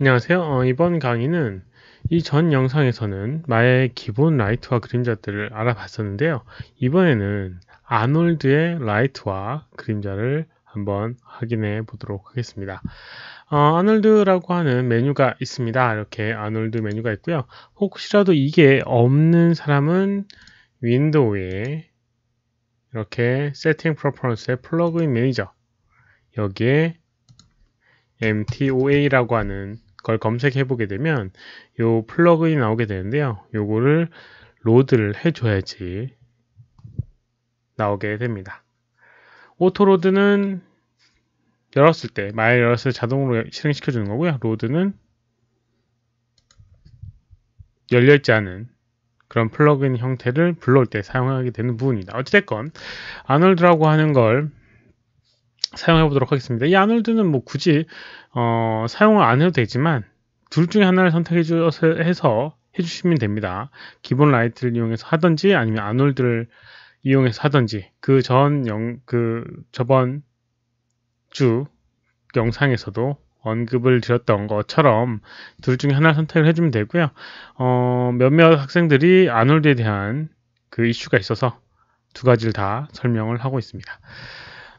안녕하세요. 어, 이번 강의는 이 전 영상에서는 마의 기본 라이트와 그림자들을 알아봤었는데요. 이번에는 아놀드의 라이트와 그림자를 한번 확인해 보도록 하겠습니다. 어, 아놀드라고 하는 메뉴가 있습니다. 이렇게 아놀드 메뉴가 있고요. 혹시라도 이게 없는 사람은 윈도우에 이렇게 세팅 프로퍼런스의 플러그인 매니저 여기에 MTOA라고 하는 걸 검색해 보게 되면 요 플러그인 나오게 되는데요. 요거를 로드를 해줘야지 나오게 됩니다. 오토로드는 열었을 때, 마일 열었을 때 자동으로 실행시켜 주는 거고요. 로드는 열려있지 않은 그런 플러그인 형태를 불러올 때 사용하게 되는 부분입니다. 어찌됐건 아놀드라고 하는 걸 사용해 보도록 하겠습니다. 이 아놀드는 뭐 굳이 어, 사용을 안 해도 되지만 둘 중에 하나를 선택해 주셔서 해서 해주시면 됩니다. 기본 라이트를 이용해서 하든지 아니면 아놀드를 이용해서 하든지 그 전영그 그 저번 주 영상에서도 언급을 드렸던 것처럼 둘 중에 하나를 선택을 해주면 되고요. 어, 몇몇 학생들이 아놀드에 대한 그 이슈가 있어서 두 가지를 다 설명을 하고 있습니다.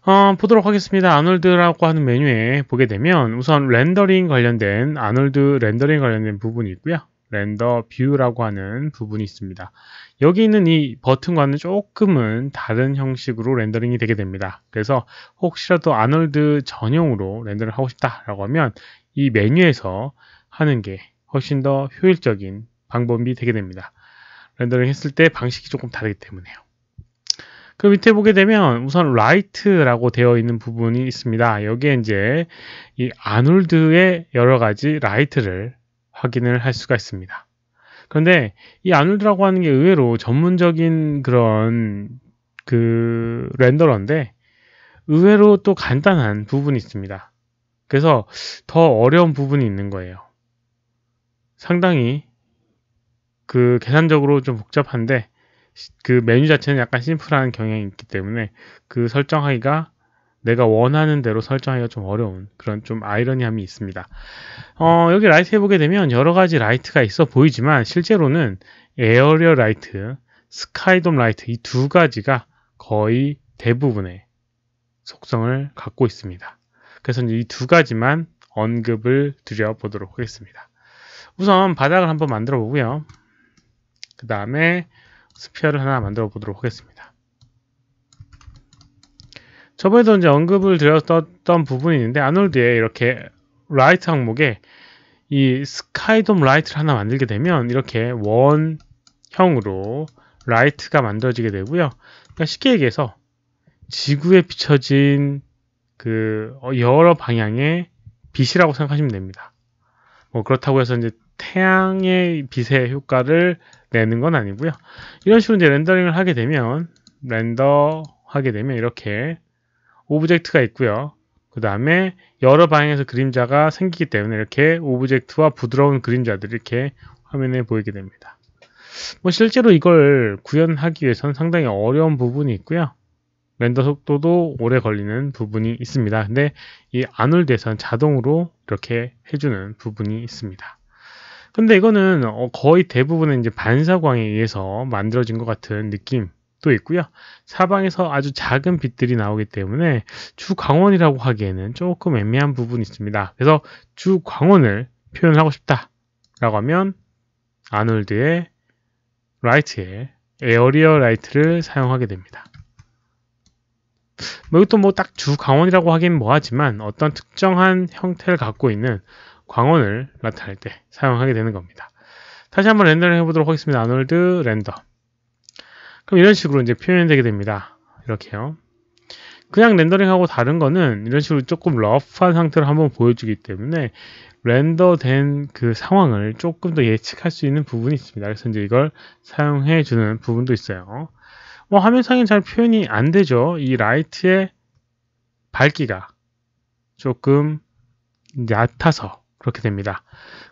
어, 보도록 하겠습니다. 아놀드라고 하는 메뉴에 보게 되면 우선 렌더링 관련된 아놀드 렌더링 관련된 부분이 있고요. 렌더 뷰라고 하는 부분이 있습니다. 여기 있는 이 버튼과는 조금은 다른 형식으로 렌더링이 되게 됩니다. 그래서 혹시라도 아놀드 전용으로 렌더를 하고 싶다라고 하면 이 메뉴에서 하는 게 훨씬 더 효율적인 방법이 되게 됩니다. 렌더링 했을 때 방식이 조금 다르기 때문에요. 그 밑에 보게 되면 우선 라이트라고 되어 있는 부분이 있습니다. 여기에 이제 이 아놀드의 여러 가지 라이트를 확인을 할 수가 있습니다. 그런데 이 아놀드라고 하는 게 의외로 전문적인 그런 그 렌더러인데 의외로 또 간단한 부분이 있습니다. 그래서 더 어려운 부분이 있는 거예요. 상당히 그 계산적으로 좀 복잡한데 그 메뉴 자체는 약간 심플한 경향이 있기 때문에 그 설정하기가 내가 원하는 대로 설정하기가 좀 어려운 그런 좀 아이러니함이 있습니다. 어, 여기 라이트 해보게 되면 여러 가지 라이트가 있어 보이지만 실제로는 에어리어 라이트, 스카이돔 라이트 이 두 가지가 거의 대부분의 속성을 갖고 있습니다. 그래서 이 두 가지만 언급을 드려보도록 하겠습니다. 우선 바닥을 한번 만들어 보고요. 그 다음에 스피어를 하나 만들어 보도록 하겠습니다. 저번에도 이제 언급을 드렸던 부분이 있는데 아놀드에 이렇게 라이트 항목에 이 스카이돔 라이트를 하나 만들게 되면 이렇게 원형으로 라이트가 만들어지게 되고요. 그러니까 쉽게 얘기해서 지구에 비춰진 그 여러 방향의 빛이라고 생각하시면 됩니다. 뭐 그렇다고 해서 이제 태양의 빛의 효과를 내는 건 아니고요. 이런 식으로 이제 렌더링을 하게 되면 렌더 하게 되면 이렇게 오브젝트가 있고요. 그 다음에 여러 방향에서 그림자가 생기기 때문에 이렇게 오브젝트와 부드러운 그림자들이 이렇게 화면에 보이게 됩니다. 뭐 실제로 이걸 구현하기 위해서는 상당히 어려운 부분이 있고요. 렌더 속도도 오래 걸리는 부분이 있습니다. 근데 이안놀드에서는 자동으로 이렇게 해주는 부분이 있습니다. 근데 이거는 어, 거의 대부분의 이제 반사광에 의해서 만들어진 것 같은 느낌. 도 있고요. 사방에서 아주 작은 빛들이 나오기 때문에 주광원이라고 하기에는 조금 애매한 부분이 있습니다. 그래서 주광원을 표현하고 싶다라고 하면 아놀드의 라이트에 에어리어 라이트를 사용하게 됩니다. 뭐 이것도 뭐 딱 주광원이라고 하긴 뭐하지만 어떤 특정한 형태를 갖고 있는 광원을 나타낼 때 사용하게 되는 겁니다. 다시 한번 렌더링 해보도록 하겠습니다. 아놀드 렌더 그럼 이런 식으로 이제 표현되게 이 됩니다. 이렇게요. 그냥 렌더링하고 다른 거는 이런 식으로 조금 러프한 상태로 한번 보여주기 때문에 렌더된 그 상황을 조금 더 예측할 수 있는 부분이 있습니다. 그래서 이제 이걸 사용해 주는 부분도 있어요. 뭐 화면상에 잘 표현이 안 되죠. 이 라이트의 밝기가 조금 얕아서 그렇게 됩니다.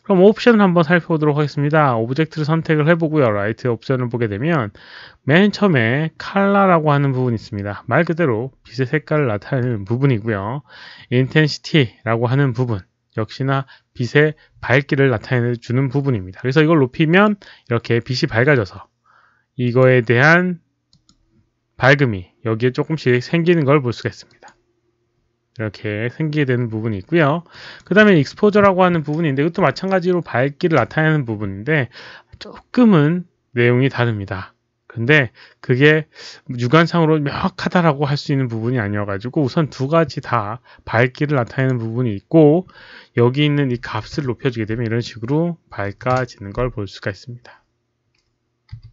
그럼 옵션을 한번 살펴보도록 하겠습니다. 오브젝트를 선택을 해보고요. 라이트 옵션을 보게 되면 맨 처음에 칼라라고 하는 부분이 있습니다. 말 그대로 빛의 색깔을 나타내는 부분이고요. 인텐시티라고 하는 부분 역시나 빛의 밝기를 나타내주는 부분입니다. 그래서 이걸 높이면 이렇게 빛이 밝아져서 이거에 대한 밝음이 여기에 조금씩 생기는 걸 볼 수가 있습니다. 이렇게 생기게 되는 부분이 있고요. 그 다음에 익스포저라고 하는 부분인데 이것도 마찬가지로 밝기를 나타내는 부분인데 조금은 내용이 다릅니다. 근데 그게 육안상으로 명확하다라고 할 수 있는 부분이 아니어가지고 우선 두 가지 다 밝기를 나타내는 부분이 있고 여기 있는 이 값을 높여주게 되면 이런 식으로 밝아지는 걸 볼 수가 있습니다.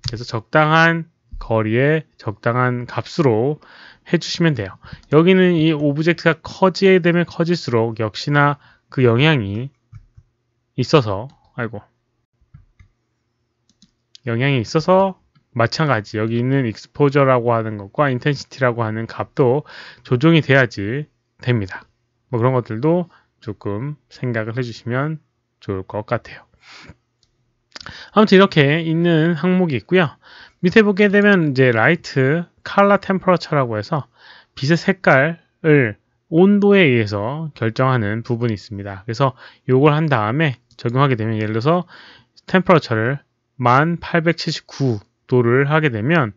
그래서 적당한 거리에 적당한 값으로 해주시면 돼요. 여기는 이 오브젝트가 커지게 되면 커질수록 역시나 그 영향이 있어서 아이고 영향이 있어서 마찬가지 여기 있는 익스포저라고 하는 것과 인텐시티라고 하는 값도 조정이 돼야지 됩니다. 뭐 그런 것들도 조금 생각을 해주시면 좋을 것 같아요. 아무튼 이렇게 있는 항목이 있고요. 밑에 보게 되면 이제 라이트 칼라 템퍼러처라고 해서 빛의 색깔을 온도에 의해서 결정하는 부분이 있습니다. 그래서 이걸한 다음에 적용하게 되면 예를 들어서 템퍼러처를 1879도를 하게 되면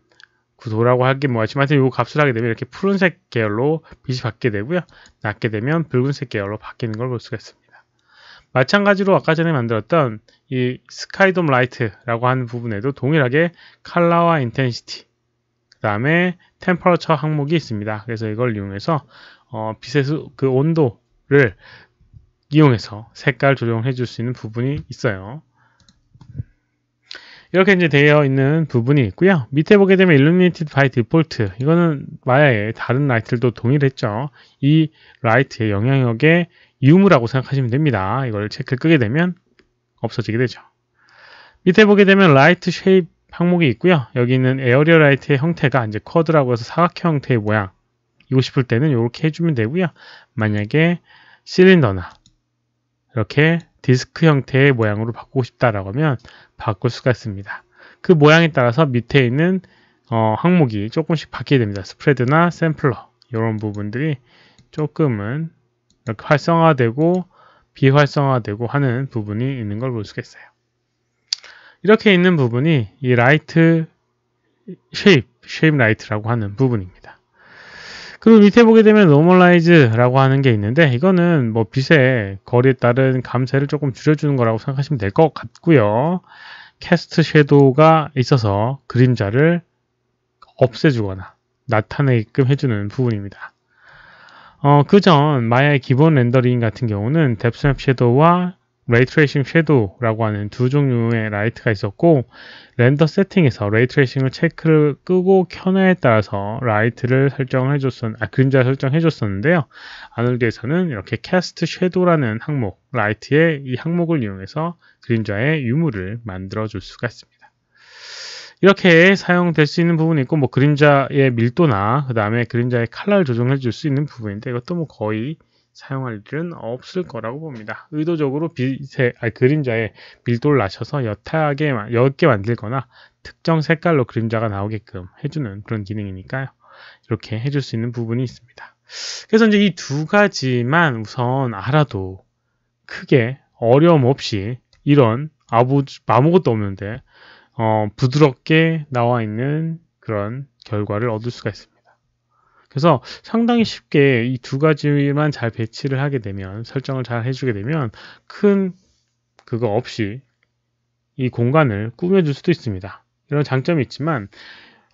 구도라고 하긴 뭐하지만 이여 값을 하게 되면 이렇게 푸른색 계열로 빛이 바뀌게 되고요. 낮게 되면 붉은색 계열로 바뀌는 걸 볼 수가 있습니다. 마찬가지로 아까 전에 만들었던 이 스카이돔 라이트라고 하는 부분에도 동일하게 칼라와 인텐시티 그 다음에 템퍼러처 항목이 있습니다. 그래서 이걸 이용해서 어, 빛의 수, 그 온도를 이용해서 색깔 조정을 해줄 수 있는 부분이 있어요. 이렇게 이제 되어 있는 부분이 있고요. 밑에 보게 되면 Illuminated by Default 이거는 마야의 다른 라이트들도 동일했죠. 이 라이트의 영향력에 유무라고 생각하시면 됩니다. 이걸 체크 끄게 되면 없어지게 되죠. 밑에 보게 되면 라이트 쉐입 항목이 있고요. 여기 있는 에어리어 라이트의 형태가 이제 쿼드라고 해서 사각형 형태의 모양이고 싶을 때는 이렇게 해주면 되고요. 만약에 실린더나 이렇게 디스크 형태의 모양으로 바꾸고 싶다라고 하면 바꿀 수가 있습니다. 그 모양에 따라서 밑에 있는 어, 항목이 조금씩 바뀌게 됩니다. 스프레드나 샘플러 이런 부분들이 조금은 그러니까 활성화되고 비활성화되고 하는 부분이 있는 걸 볼 수가 있어요. 이렇게 있는 부분이 이 라이트 쉐입, 쉐입 라이트라고 하는 부분입니다. 그리고 밑에 보게 되면 노멀라이즈라고 하는 게 있는데 이거는 뭐 빛의 거리에 따른 감세를 조금 줄여주는 거라고 생각하시면 될 것 같고요. 캐스트 섀도우가 있어서 그림자를 없애주거나 나타내게끔 해주는 부분입니다. 어, 그전 마야의 기본 렌더링 같은 경우는 depthmap 뎁스맵 섀도우와 레이트레이싱 섀도우라고 하는 두 종류의 라이트가 있었고 렌더 세팅에서 ray t 레이트 i n g 을 체크를 끄고 켜냐에 따라서 라이트를 설정해 줬었 아 그림자 설정해 줬었는데요. 아놀드에서는 이렇게 cast 캐스트 섀도우라는 항목 라이트의 이 항목을 이용해서 그림자의 유무를 만들어 줄 수가 있습니다. 이렇게 사용될 수 있는 부분이 있고 뭐 그림자의 밀도나 그 다음에 그림자의 컬러를 조정해 줄 수 있는 부분인데 이것도 뭐 거의 사용할 일은 없을 거라고 봅니다. 의도적으로 빛의, 아니, 그림자의 밀도를 낮춰서 여타하게 옅게 만들거나 특정 색깔로 그림자가 나오게끔 해주는 그런 기능이니까요. 이렇게 해줄 수 있는 부분이 있습니다. 그래서 이제 이 두 가지만 우선 알아도 크게 어려움 없이 이런 아무, 아무것도 없는데 어, 부드럽게 나와 있는 그런 결과를 얻을 수가 있습니다. 그래서 상당히 쉽게 이 두 가지만 잘 배치를 하게 되면 설정을 잘 해주게 되면 큰 그거 없이 이 공간을 꾸며줄 수도 있습니다. 이런 장점이 있지만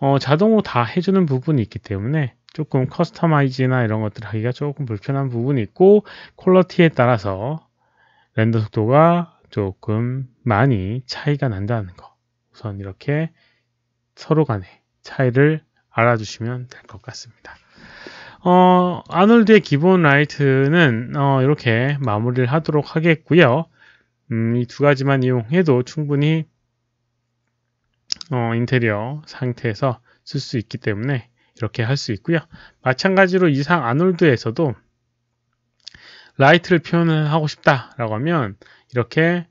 어, 자동으로 다 해주는 부분이 있기 때문에 조금 커스터마이즈나 이런 것들 을 하기가 조금 불편한 부분이 있고 퀄러티에 따라서 렌더 속도가 조금 많이 차이가 난다는 거 우선 이렇게 서로 간의 차이를 알아주시면 될 것 같습니다. 어, 아놀드의 기본 라이트는 어, 이렇게 마무리를 하도록 하겠고요. 음, 이 두 가지만 이용해도 충분히 어, 인테리어 상태에서 쓸 수 있기 때문에 이렇게 할 수 있고요. 마찬가지로 이상 아놀드에서도 라이트를 표현을 하고 싶다라고 하면 이렇게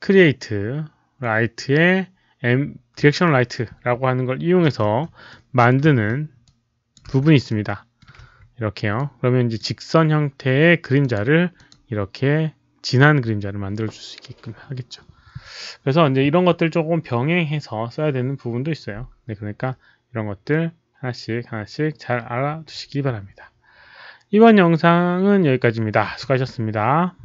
크리에이트 라이트의 M, 디렉션 라이트라고 하는 걸 이용해서 만드는 부분이 있습니다. 이렇게요. 그러면 이제 직선 형태의 그림자를 이렇게 진한 그림자를 만들어 줄 수 있게끔 하겠죠. 그래서 이제 이런 것들 조금 병행해서 써야 되는 부분도 있어요. 네, 그러니까 이런 것들 하나씩 하나씩 잘 알아두시기 바랍니다. 이번 영상은 여기까지입니다. 수고하셨습니다.